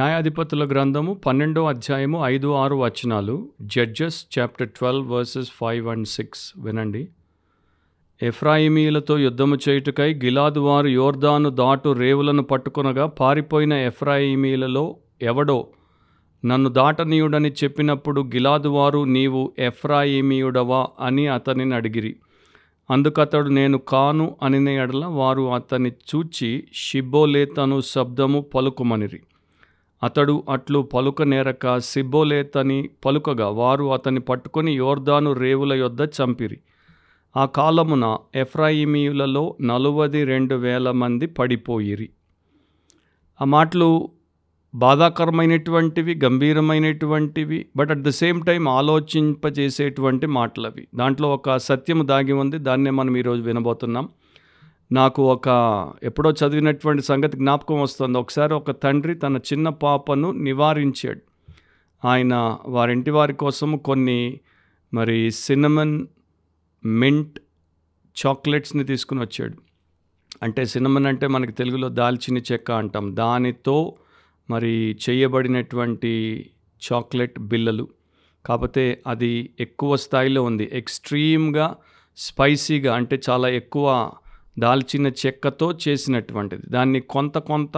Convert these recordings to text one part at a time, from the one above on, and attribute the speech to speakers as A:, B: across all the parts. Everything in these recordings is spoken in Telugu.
A: న్యాయాధిపతుల గ్రంథము పన్నెండో అధ్యాయము ఐదు ఆరు వచనాలు Judges chapter twelve verses five and six వినండి ఎఫ్రాయిమీలతో యుద్ధము చేయుటకై గిలాదు వారు యోర్దాను దాటు రేవులను పట్టుకునగా పారిపోయిన ఎఫ్రాయిమీలలో ఎవడో నన్ను దాటనీయుడని చెప్పినప్పుడు గిలాదు వారు నీవు ఎఫ్రాయిమీయుడవా అని అతనిని అడిగిరి అందుకతడు నేను కాను అనిన ఎడల వారు అతన్ని చూచి షిబ్బోలేతను శబ్దము పలుకుమనిరి అతడు అట్లు పలుక నేరక సిబ్బోలేతని పలుకగా వారు అతని పట్టుకొని యోర్దాను రేవుల యొద్ద చంపిరి ఆ కాలమున ఎఫ్రాయిమీయులలో నలువది రెండు వేల మంది పడిపోయిరి ఆ మాటలు బాధాకరమైనటువంటివి గంభీరమైనటువంటివి but at the same time ఆలోచింపజేసేటువంటి మాటలు అవి దాంట్లో ఒక సత్యము దాగి ఉంది దాన్నే మనం ఈరోజు వినబోతున్నాం నాకు ఒక ఎప్పుడో చదివినటువంటి సంగతి జ్ఞాపకం వస్తుంది ఒకసారి ఒక తండ్రి తన చిన్న పాపను నివారించాడు ఆయన వారింటి వారి కోసము కొన్ని మరి సినమన్ మింట్ చాక్లెట్స్ని తీసుకుని వచ్చాడు అంటే సినమన్ అంటే మనకి తెలుగులో దాల్చిని చెక్క అంటాం దానితో మరి చేయబడినటువంటి చాక్లెట్ బిల్లలు కాకపోతే అది ఎక్కువ స్థాయిలో ఉంది ఎక్స్ట్రీమ్గా స్పైసీగా అంటే చాలా ఎక్కువ దాల్చిన చెక్కతో చేసినటువంటిది దాన్ని కొంత కొంత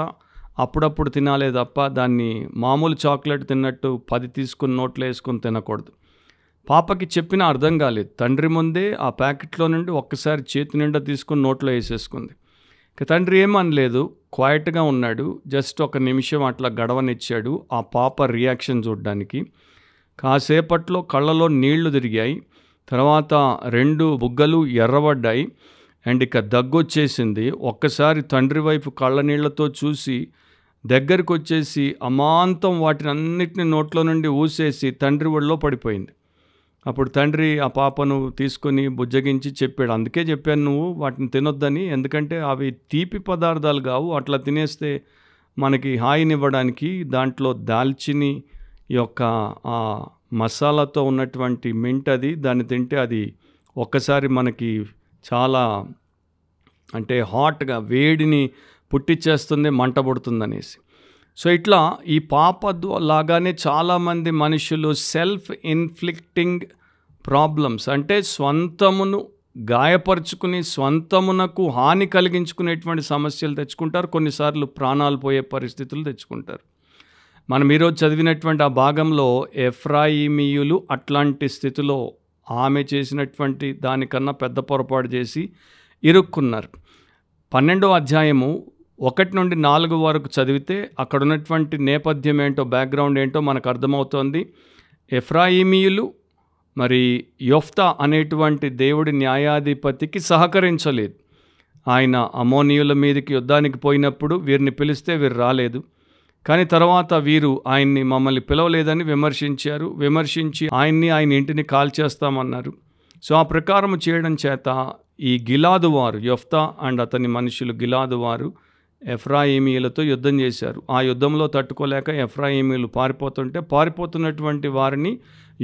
A: అప్పుడప్పుడు తినాలే తప్ప దాన్ని మామూలు చాక్లెట్ తిన్నట్టు పది తీసుకుని నోట్లో వేసుకొని తినకూడదు పాపకి చెప్పిన అర్థం కాలేదు తండ్రి ముందే ఆ ప్యాకెట్లో నుండి ఒక్కసారి చేతి నిండా తీసుకుని నోట్లో వేసేసుకుంది తండ్రి ఏమనలేదు క్వైట్గా ఉన్నాడు జస్ట్ ఒక నిమిషం అట్లా గడవనిచ్చాడు ఆ పాప రియాక్షన్ చూడడానికి కాసేపట్లో కళ్ళలో నీళ్లు తిరిగాయి తర్వాత రెండు బుగ్గలు ఎర్రబడ్డాయి అండ్ ఇక దగ్గొచ్చేసింది ఒక్కసారి తండ్రి వైపు కళ్ళనీళ్లతో చూసి దగ్గరికి వచ్చేసి అమాంతం వాటిని అన్నిటిని నోట్లో నుండి ఊసేసి తండ్రి ఒళ్ళో పడిపోయింది అప్పుడు తండ్రి ఆ పాపను తీసుకొని బుజ్జగించి చెప్పాడు అందుకే చెప్పాను నువ్వు వాటిని తినొద్దని ఎందుకంటే అవి తీపి పదార్థాలు కావు అట్లా తినేస్తే మనకి హాయినివ్వడానికి దాంట్లో దాల్చిని యొక్క ఆ మసాలాతో ఉన్నటువంటి మింట్ అది దాన్ని తింటే అది ఒక్కసారి మనకి చాలా అంటే హాట్గా వేడిని పుట్టిచ్చేస్తుంది మంట పుడుతుందనేసి సో ఇట్లా ఈ పాప లాగానే చాలామంది మనుషులు సెల్ఫ్ ఇన్ఫ్లిక్టింగ్ ప్రాబ్లమ్స్ అంటే స్వంతమును గాయపరుచుకుని స్వంతమునకు హాని కలిగించుకునేటువంటి సమస్యలు తెచ్చుకుంటారు కొన్నిసార్లు ప్రాణాలు పోయే పరిస్థితులు తెచ్చుకుంటారు మనం ఈరోజు చదివినటువంటి ఆ భాగంలో ఎఫ్రాయిమియులు అట్లాంటి స్థితిలో ఆమె చేసినటువంటి దానికన్నా పెద్ద పొరపాటు చేసి ఇరుక్కున్నారు పన్నెండో అధ్యాయము ఒకటి నుండి నాలుగు వరకు చదివితే అక్కడ ఉన్నటువంటి నేపథ్యం ఏంటో బ్యాక్గ్రౌండ్ ఏంటో మనకు అర్థమవుతోంది ఎఫ్రాయిమీయులు మరి యొఫ్తా అనేటువంటి దేవుడి న్యాయాధిపతికి సహకరించలేదు ఆయన అమోనియుల మీదకి యుద్ధానికి పోయినప్పుడు వీరిని పిలిస్తే వీరు రాలేదు కానీ తర్వాత వీరు ఆయన్ని మమ్మల్ని పిలవలేదని విమర్శించారు విమర్శించి ఆయన్ని ఆయన ఇంటిని కాల్ చేస్తామన్నారు సో ఆ ప్రకారం చేయడం చేత ఈ గిలాదు వారు యొఫ్తా అండ్ అతని మనుషులు గిలాదు వారు ఎఫ్రాయిమీలతో యుద్ధం చేశారు ఆ యుద్ధంలో తట్టుకోలేక ఎఫ్రాయిమీలు పారిపోతుంటే పారిపోతున్నటువంటి వారిని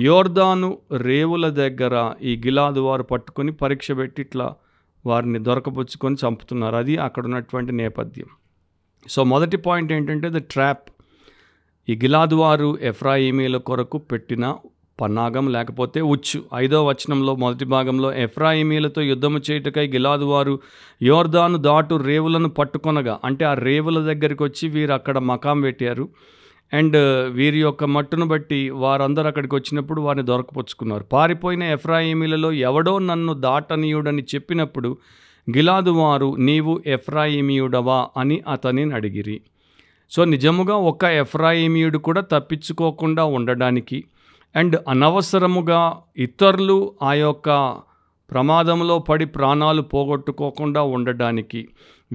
A: యోర్దాను రేవుల దగ్గర ఈ గిలాదు వారు పట్టుకొని పరీక్ష పెట్టి ఇట్లా వారిని దొరకబుచ్చుకొని చంపుతున్నారు అది అక్కడ ఉన్నటువంటి నేపథ్యం సో మొదటి పాయింట్ ఏంటంటే ద ట్రాప్ ఈ గిలాదు వారు ఎఫ్రాయిమీల కొరకు పెట్టిన పన్నాగం లేకపోతే ఉచ్చు ఐదో వచనంలో మొదటి భాగంలో ఎఫ్రాయిమీలతో యుద్ధము చేయుటకై గిలాదు వారు యోర్దాను దాటు రేవులను పట్టుకొనగా అంటే ఆ రేవుల దగ్గరికి వచ్చి వీరు అక్కడ మకాం పెట్టారు అండ్ వీరి యొక్క మట్టును బట్టి వారందరూ అక్కడికి వచ్చినప్పుడు వారిని దొరకపుచ్చుకున్నారు పారిపోయిన ఎఫ్రాయిమీలలో ఎవడో నన్ను దాటనీయుడని చెప్పినప్పుడు గిలాదువారు నీవు ఎఫ్రాయిమీయుడవా అని అతనిని అడిగిరి సో నిజముగా ఒక ఎఫ్రాయిమీయుడు కూడా తప్పించుకోకుండా ఉండడానికి అండ్ అనవసరముగా ఇతరులు ఆ యొక్క ప్రమాదంలో పడి ప్రాణాలు పోగొట్టుకోకుండా ఉండడానికి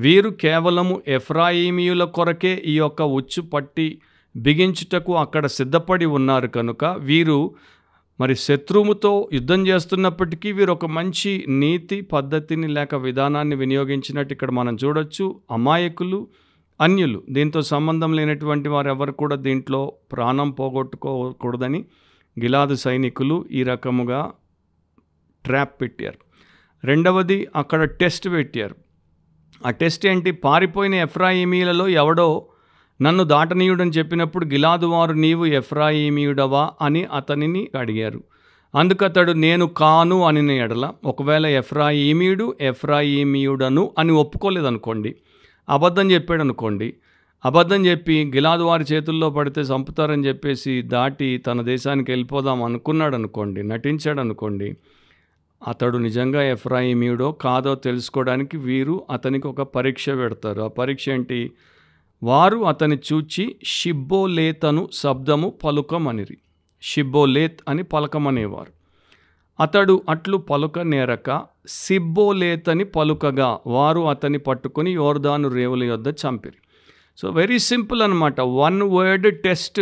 A: వీరు కేవలము ఎఫ్రాయిమీయుల కొరకే ఈ యొక్క ఉచ్చు పట్టి బిగించుటకు అక్కడ సిద్ధపడి ఉన్నారు కనుక వీరు మరి శత్రువుతో యుద్ధం చేస్తున్నప్పటికీ వీరు ఒక మంచి నీతి పద్ధతిని లేక విధానాన్ని వినియోగించినట్టు ఇక్కడ మనం చూడొచ్చు అమాయకులు అన్యులు దీంతో సంబంధం లేనటువంటి వారు ఎవరు కూడా దీంట్లో ప్రాణం పోగొట్టుకోకూడదని గిలాదు సైనికులు ఈ రకముగా ట్రాప్ పెట్టారు రెండవది అక్కడ టెస్ట్ పెట్టారు ఆ టెస్ట్ ఏంటి పారిపోయిన ఎఫ్రాయిమీలలో ఎవడో నన్ను దాటనీయుడని చెప్పినప్పుడు గిలాదువారు నీవు ఎఫ్రాయిమీయుడవా అని అతనిని అడిగారు అందుకతడు నేను కాను అని ఎడల ఒకవేళ ఎఫ్రాయిమీయుడు ఎఫ్రాయిమీయుడను అని ఒప్పుకోలేదనుకోండి అబద్ధం చెప్పాడు అనుకోండి అబద్ధం చెప్పి గిలాదు వారి చేతుల్లో పడితే చంపుతారని చెప్పేసి దాటి తన దేశానికి వెళ్ళిపోదాం అనుకున్నాడు అనుకోండి నటించాడు అనుకోండి అతడు నిజంగా ఎఫ్రాయిమీయుడో కాదో తెలుసుకోవడానికి వీరు అతనికి ఒక పరీక్ష పెడతారు ఆ పరీక్ష ఏంటి వారు అతని చూచి షిబ్బోలేతను శబ్దము పలుకమనిరి షిబ్బోలేత్ అని పలకమనేవారు అతడు అట్లు పలుక నేరక సిబ్బోలేతని పలుకగా వారు అతని పట్టుకుని యోర్దాను రేవుల యొద్ద చంపిరి సో వెరీ సింపుల్ అనమాట వన్ వర్డ్ టెస్ట్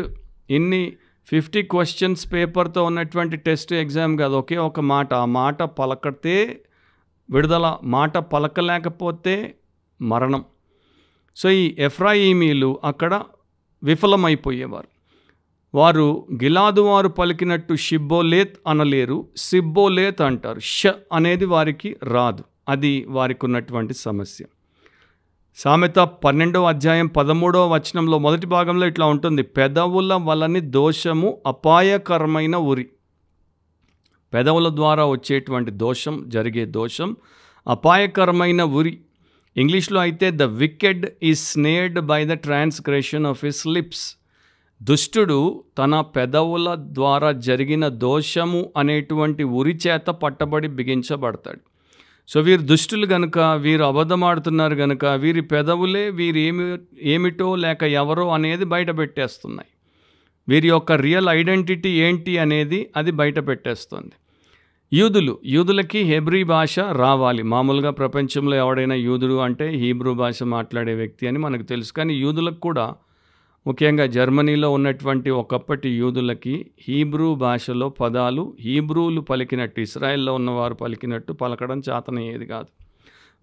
A: ఇన్ని ఫిఫ్టీ క్వశ్చన్స్ పేపర్తో ఉన్నటువంటి టెస్ట్ ఎగ్జామ్ కాదు ఒకే ఒక మాట ఆ మాట పలకతే విడుదల మాట పలకలేకపోతే మరణం సో ఈ ఎఫ్రాయిమీలు అక్కడ విఫలమైపోయేవారు వారు గిలాదు వారు పలికినట్టు షిబ్బోలేత్ అనలేరు సిబ్బోలేత్ అంటారు ష అనేది వారికి రాదు అది వారికి ఉన్నటువంటి సమస్య సామెత పన్నెండవ అధ్యాయం పదమూడవ వచనంలో మొదటి భాగంలో ఇట్లా ఉంటుంది పెదవుల వలని దోషము అపాయకరమైన ఉరి పెదవుల ద్వారా వచ్చేటువంటి దోషం జరిగే దోషం అపాయకరమైన ఉరి ఇంగ్లీష్లో అయితే the wicked is snared by the transgression of his lips దుష్టుడు తన పెదవుల ద్వారా జరిగిన దోషము అనేటువంటి ఉరి చేత పట్టబడి బిగించబడతాడు సో వీరు దుష్టులు గనుక వీరు అబద్ధమాడుతున్నారు గనుక వీరి పెదవులే వీరు ఏమి ఏమిటో లేక ఎవరో అనేది బయట పెట్టేస్తున్నాయి వీరి యొక్క రియల్ ఐడెంటిటీ ఏంటి అనేది అది బయట పెట్టేస్తుంది యూదులు యూదులకి హెబ్రీ భాష రావాలి మామూలుగా ప్రపంచంలో ఎవడైనా యూదుడు అంటే హీబ్రూ భాష మాట్లాడే వ్యక్తి అని మనకు తెలుసు కానీ యూదులకు కూడా ముఖ్యంగా జర్మనీలో ఉన్నటువంటి ఒకప్పటి యూదులకి హీబ్రూ భాషలో పదాలు హీబ్రూలు పలికినట్టు ఇస్రాయెల్లో ఉన్నవారు పలికినట్టు పలకడం చాతనయ్యేది కాదు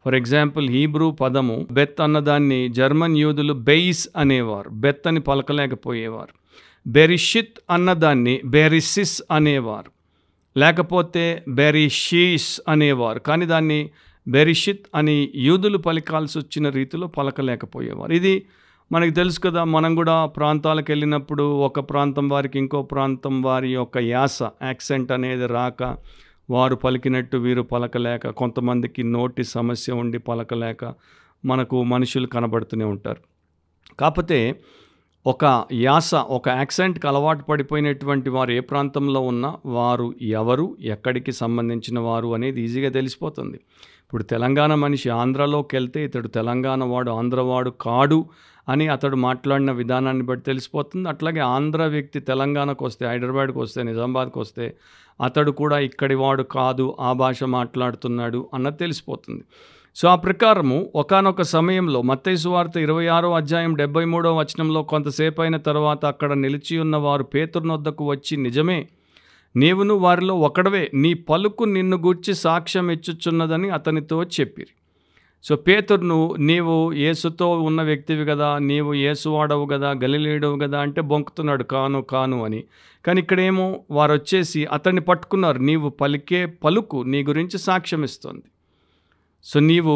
A: ఫర్ ఎగ్జాంపుల్ హీబ్రూ పదము బెత్ అన్నదాన్ని జర్మన్ యూదులు బెయిస్ అనేవారు బెత్ అని పలకలేకపోయేవారు బెరిషిత్ అన్నదాన్ని బెరిసిస్ అనేవారు లేకపోతే బెరిషీస్ అనేవారు కానీ దాన్ని బెరిషిత్ అని యూదులు పలికాల్సి వచ్చిన రీతిలో పలకలేకపోయేవారు ఇది మనకు తెలుసు కదా మనం కూడా ప్రాంతాలకు వెళ్ళినప్పుడు ఒక ప్రాంతం వారికి ఇంకో ప్రాంతం వారి యొక్క యాస యాక్సెంట్ అనేది రాక వారు పలికినట్టు వీరు పలకలేక కొంతమందికి నోటి సమస్య ఉండి పలకలేక మనకు మనుషులు కనబడుతూనే ఉంటారు కాకపోతే ఒక యాస ఒక యాక్సెంట్కి అలవాటు పడిపోయినటువంటి వారు ఏ ప్రాంతంలో ఉన్నా వారు ఎవరు ఎక్కడికి సంబంధించిన వారు అనేది ఈజీగా తెలిసిపోతుంది ఇప్పుడు తెలంగాణ మనిషి ఆంధ్రలోకి వెళ్తే ఇతడు తెలంగాణ వాడు ఆంధ్రవాడు కాడు అని అతడు మాట్లాడిన విధానాన్ని బట్టి తెలిసిపోతుంది అట్లాగే ఆంధ్ర వ్యక్తి తెలంగాణకు వస్తే హైదరాబాద్కి వస్తే నిజామాబాద్కి వస్తే అతడు కూడా ఇక్కడి వాడు కాదు ఆ భాష మాట్లాడుతున్నాడు అన్నది తెలిసిపోతుంది సో ఆ ప్రకారము ఒకనొక సమయంలో మత్తైసువార్త ఇరవై ఆరో అధ్యాయం డెబ్బై మూడో వచనంలో కొంతసేపు అయిన తర్వాత అక్కడ నిలిచి ఉన్న వారు పేతురునొద్దకు వచ్చి నిజమే నీవును వారిలో ఒకడవే నీ పలుకు నిన్ను గూర్చి సాక్ష్యం ఇచ్చుచున్నదని అతనితో చెప్పిరి సో పేతురును నీవు యేసుతో ఉన్న వ్యక్తివి కదా నీవు యేసువాడవు కదా గలిలేడవు కదా అంటే బొంకుతున్నాడు కాను కాను అని కానీ ఇక్కడేమో వారు వచ్చేసి అతన్ని పట్టుకున్నారు నీవు పలికే పలుకు నీ గురించి సాక్ష్యం ఇస్తుంది సో నీవు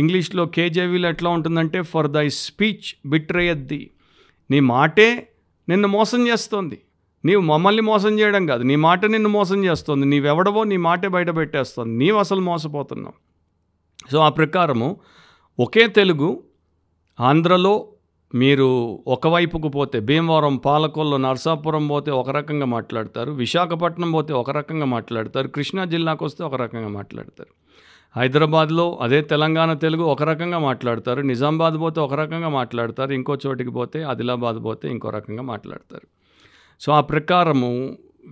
A: ఇంగ్లీష్లో కేజేవీలో ఎట్లా ఉంటుందంటే ఫర్ దై స్పీచ్ బిట్రేయద్ది నీ మాటే నిన్ను మోసం చేస్తోంది నీవు మమ్మల్ని మోసం చేయడం కాదు నీ మాట నిన్ను మోసం చేస్తుంది నీవెవడవో నీ మాటే బయట పెట్టేస్తుంది నీవు అసలు మోసపోతున్నావు సో ఆ ప్రకారము ఒకే తెలుగు ఆంధ్రలో మీరు ఒకవైపుకు పోతే భీమవరం పాలకొల్లు నర్సాపురం పోతే ఒక రకంగా మాట్లాడతారు విశాఖపట్నం పోతే ఒక రకంగా మాట్లాడతారు కృష్ణా జిల్లాకు వస్తే ఒక రకంగా మాట్లాడతారు హైదరాబాద్లో అదే తెలంగాణ తెలుగు ఒక రకంగా మాట్లాడతారు నిజామాబాద్ పోతే ఒక రకంగా మాట్లాడతారు ఇంకో చోటికి పోతే ఆదిలాబాద్ పోతే ఇంకో రకంగా మాట్లాడతారు సో ఆ ప్రకారము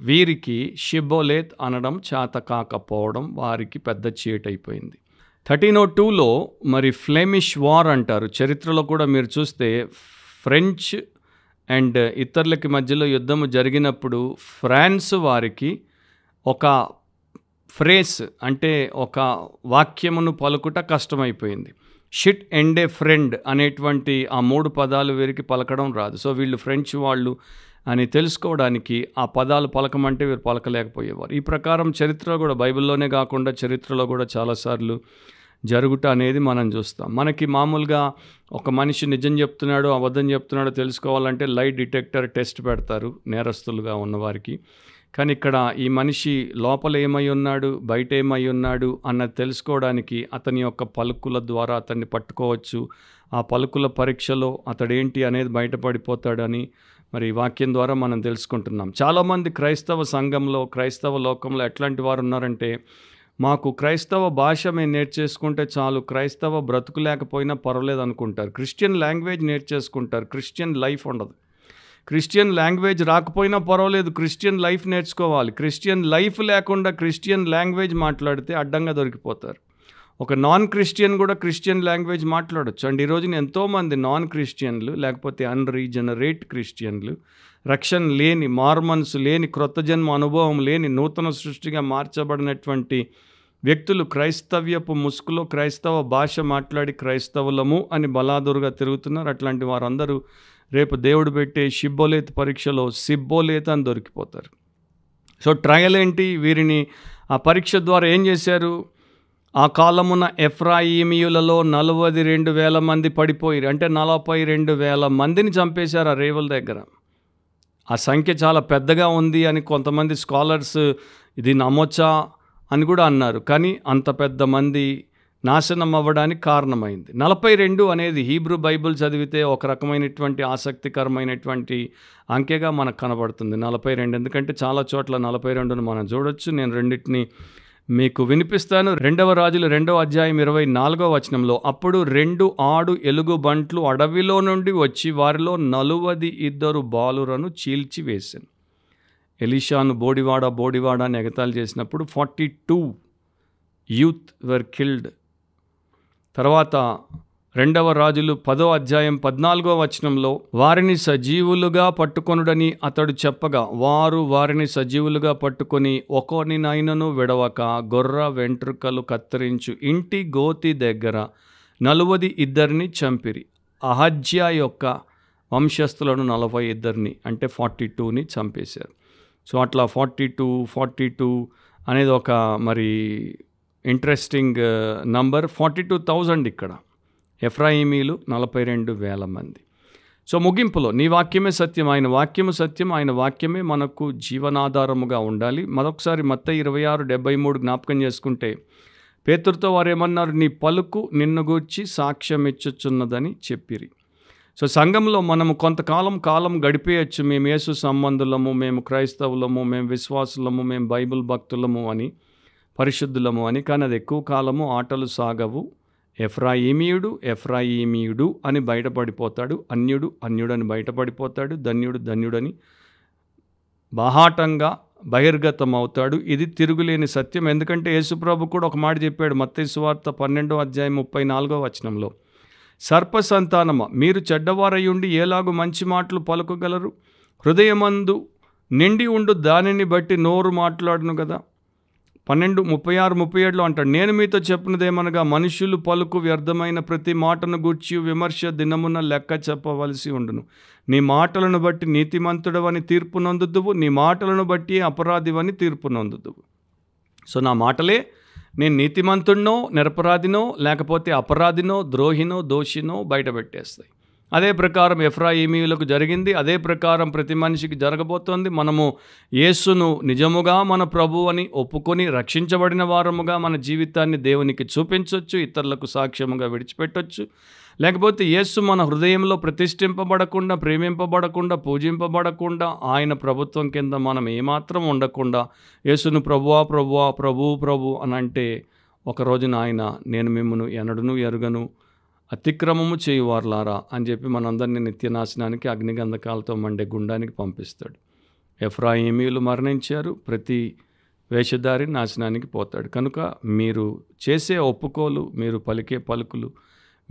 A: వీరికి షిబ్బోలేత్ అనడం చేత కాకపోవడం వారికి పెద్ద చీటైపోయింది థర్టీన్ ఓ టూలో మరి ఫ్లెమిష్ వార్ అంటారు చరిత్రలో కూడా మీరు చూస్తే ఫ్రెంచ్ అండ్ ఇతరులకి మధ్యలో యుద్ధము జరిగినప్పుడు ఫ్రాన్స్ వారికి ఒక ఫ్రేస్ అంటే ఒక వాక్యమును పలుకుట కష్టమైపోయింది షిట్ ఎండ్ ఏ ఫ్రెండ్ అనేటువంటి ఆ మూడు పదాలు వీరికి పలకడం రాదు సో వీళ్ళు ఫ్రెంచ్ వాళ్ళు అని తెలుసుకోవడానికి ఆ పదాలు పలకమంటే వీరు పలకలేకపోయేవారు ఈ ప్రకారం చరిత్ర కూడా బైబిల్లోనే కాకుండా చరిత్రలో కూడా చాలాసార్లు జరుగుట అనేది మనం చూస్తాం మనకి మామూలుగా ఒక మనిషి నిజం చెప్తున్నాడో అబద్ధం చెప్తున్నాడో తెలుసుకోవాలంటే లైట్ డిటెక్టర్ టెస్ట్ పెడతారు నేరస్తులుగా ఉన్నవారికి కానీ ఇక్కడ ఈ మనిషి లోపల ఏమై ఉన్నాడు బయట ఏమై ఉన్నాడు అన్నది తెలుసుకోవడానికి అతని యొక్క పలుకుల ద్వారా అతన్ని పట్టుకోవచ్చు ఆ పలుకుల పరీక్షలో అతడేంటి అనేది బయటపడిపోతాడని మరి వాక్యం ద్వారా మనం తెలుసుకుంటున్నాం చాలామంది క్రైస్తవ సంఘంలో క్రైస్తవ లోకంలో ఎట్లాంటి వారు ఉన్నారంటే మాకు క్రైస్తవ భాష మేము నేర్చేసుకుంటే చాలు క్రైస్తవ బ్రతుకు లేకపోయినా పర్వాలేదు అనుకుంటారు క్రిస్టియన్ లాంగ్వేజ్ నేర్చేసుకుంటారు క్రిస్టియన్ లైఫ్ ఉండదు క్రిస్టియన్ లాంగ్వేజ్ రాకపోయినా పర్వాలేదు క్రిస్టియన్ లైఫ్ నేర్చుకోవాలి క్రిస్టియన్ లైఫ్ లేకుండా క్రిస్టియన్ లాంగ్వేజ్ మాట్లాడితే అడ్డంగా దొరికిపోతారు ఒక నాన్ క్రిస్టియన్ కూడా క్రిస్టియన్ లాంగ్వేజ్ మాట్లాడచ్చు అండ్ ఈరోజున రోజున ఎంతోమంది నాన్ క్రిస్టియన్లు లేకపోతే అన్రీజనరేట్ క్రిస్టియన్లు రక్షణ లేని మార్మన్స్ లేని క్రొత్త జన్మ అనుభవం లేని నూతన సృష్టిగా మార్చబడినటువంటి వ్యక్తులు క్రైస్తవ్యపు ముసుగులో క్రైస్తవ భాష మాట్లాడి క్రైస్తవులము అని బలాదురుగా తిరుగుతున్నారు అట్లాంటి వారందరూ రేపు దేవుడు పెట్టే షిబ్బోలేత్ పరీక్షలో సిబ్బోలేత్ అని దొరికిపోతారు సో ట్రయల్ ఏంటి వీరిని ఆ పరీక్ష ద్వారా ఏం చేశారు ఆ కాలమున ఎఫ్రాయిమియులలో నలభై రెండు వేల మంది పడిపోయారు అంటే నలభై రెండు వేల మందిని చంపేశారు ఆ రేవుల దగ్గర ఆ సంఖ్య చాలా పెద్దగా ఉంది అని కొంతమంది స్కాలర్స్ ఇది నమ్మొచ్చా అని కూడా అన్నారు కానీ అంత పెద్ద మంది నాశనం అవ్వడానికి కారణమైంది నలభై రెండు అనేది హీబ్రూ బైబిల్ చదివితే ఒక రకమైనటువంటి ఆసక్తికరమైనటువంటి అంకెగా మనకు కనబడుతుంది నలభై రెండు ఎందుకంటే చాలా చోట్ల నలభై రెండును మనం చూడొచ్చు నేను రెండింటిని మీకు వినిపిస్తాను రెండవ రాజులు రెండవ అధ్యాయం ఇరవై నాలుగవ వచనంలో అప్పుడు రెండు ఆడు ఎలుగు బంట్లు అడవిలో నుండి వచ్చి వారిలో నలువది ఇద్దరు బాలురను చీల్చివేశాను ఎలిషాను బోడివాడ బోడివాడ అని ఎగతాలు చేసినప్పుడు forty two youth were killed తర్వాత రెండవ రాజులు పదో అధ్యాయం పద్నాలుగో వచనంలో వారిని సజీవులుగా పట్టుకొనుడని అతడు చెప్పగా వారు వారిని సజీవులుగా పట్టుకొని ఒకరినైనను విడవక గొర్ర వెంట్రుకలు కత్తిరించు ఇంటి గోతి దగ్గర నలువది ఇద్దరిని చంపిరి అహజ్య యొక్క వంశస్థులను నలభై ఇద్దరిని అంటే ఫార్టీ టూని చంపేశారు సో అట్లా ఫార్టీ టూ ఫార్టీ టూ అనేది ఒక మరి interesting number forty two thousand ఇక్కడ ఎఫ్రాయిమీలు నలభై రెండు వేల మంది సో ముగింపులో నీ వాక్యమే సత్యం ఆయన వాక్యము సత్యం ఆయన వాక్యమే మనకు జీవనాధారముగా ఉండాలి మరొకసారి మత్త ఇరవై ఆరు డెబ్బై మూడు జ్ఞాపకం చేసుకుంటే పేతురితో వారు ఏమన్నారు నీ పలుకు నిన్ను గూర్చి సాక్ష్యం ఇచ్చుచున్నదని చెప్పిరి సో సంఘంలో మనము కొంతకాలం కాలం గడిపేయచ్చు మేము యేసు సంబంధులము మేము క్రైస్తవులము మేము విశ్వాసులము మేము బైబిల్ భక్తులము అని పరిశుద్ధులము అని కానీ అది ఎక్కువ కాలము ఆటలు సాగవు ఎఫ్రాయిమీయుడు ఎఫ్రాయిమీయుడు అని బయటపడిపోతాడు అన్యుడు అన్యుడని బయటపడిపోతాడు ధన్యుడు ధన్యుడని బాహాటంగా బహిర్గతం అవుతాడు ఇది తిరుగులేని సత్యం ఎందుకంటే యేసుప్రభు కూడా ఒక మాట చెప్పాడు మత్తైసువార్త పన్నెండో అధ్యాయం ముప్పై నాలుగో వచనంలో సర్ప సంతానమ మీరు చెడ్డవారయ్యుండి ఎలాగు మంచి మాటలు పలుకగలరు హృదయమందు నిండి ఉండు దానిని బట్టి నోరు మాట్లాడను కదా పన్నెండు ముప్పై ఆరు ముప్పై ఏడులో అంటాడు నేను మీతో చెప్పినదేమనగా మనుషులు పలుకు వ్యర్థమైన ప్రతి మాటను గూర్చి విమర్శ దినమున లెక్క చెప్పవలసి ఉండును నీ మాటలను బట్టి నీతిమంతుడవని తీర్పు నొందుదువు నీ మాటలను బట్టి అపరాధివని తీర్పు నొందుదువు సో నా మాటలే నేను నీతిమంతుడినో నిరపరాధినో లేకపోతే అపరాధినో ద్రోహినో దోషినో బయటపెట్టేస్తాయి అదే ప్రకారం ఎఫ్రాయిమీలకు జరిగింది అదే ప్రకారం ప్రతి మనిషికి జరగబోతోంది మనము యేసును నిజముగా మన ప్రభు అని ఒప్పుకొని రక్షించబడిన వారముగా మన జీవితాన్ని దేవునికి చూపించవచ్చు ఇతరులకు సాక్ష్యముగా విడిచిపెట్టవచ్చు లేకపోతే యేసు మన హృదయంలో ప్రతిష్ఠింపబడకుండా ప్రేమింపబడకుండా పూజింపబడకుండా ఆయన ప్రభుత్వం కింద మనం ఏమాత్రం ఉండకుండా యేసును ప్రభువా ప్రభువా ప్రభు ప్రభు అని అంటే ఒకరోజున ఆయన నేను మిమ్మను ఎనడును ఎరుగను అతిక్రమము చేయువార్లారా అని చెప్పి మనందరినీ నిత్యనాశనానికి అగ్నిగంధకాలతో మండే గుండానికి పంపిస్తాడు ఎఫ్రాయిమీలు మరణించారు ప్రతి వేషధారి నాశనానికి పోతాడు కనుక మీరు చేసే ఒప్పుకోలు మీరు పలికే పలుకులు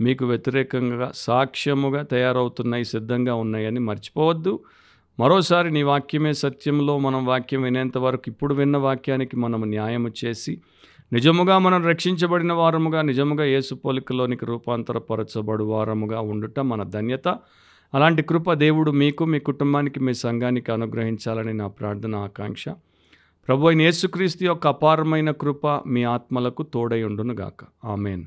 A: మీకు వ్యతిరేకంగా సాక్ష్యముగా తయారవుతున్నాయి సిద్ధంగా ఉన్నాయని మర్చిపోవద్దు మరోసారి నీ వాక్యమే సత్యంలో మనం వాక్యం వినేంత వరకు ఇప్పుడు విన్న వాక్యానికి మనం న్యాయము చేసి నిజముగా మనం రక్షించబడిన వారముగా నిజముగా యేసు పోలికలోనికి రూపాంతరపరచబడు వారముగా ఉండుట మన ధన్యత అలాంటి కృప దేవుడు మీకు మీ కుటుంబానికి మీ సంఘానికి అనుగ్రహించాలని నా ప్రార్థన ఆకాంక్ష ప్రభు అయిన యేసుక్రీస్తు యొక్క అపారమైన కృప మీ ఆత్మలకు తోడై ఉండునుగాక ఆమెన్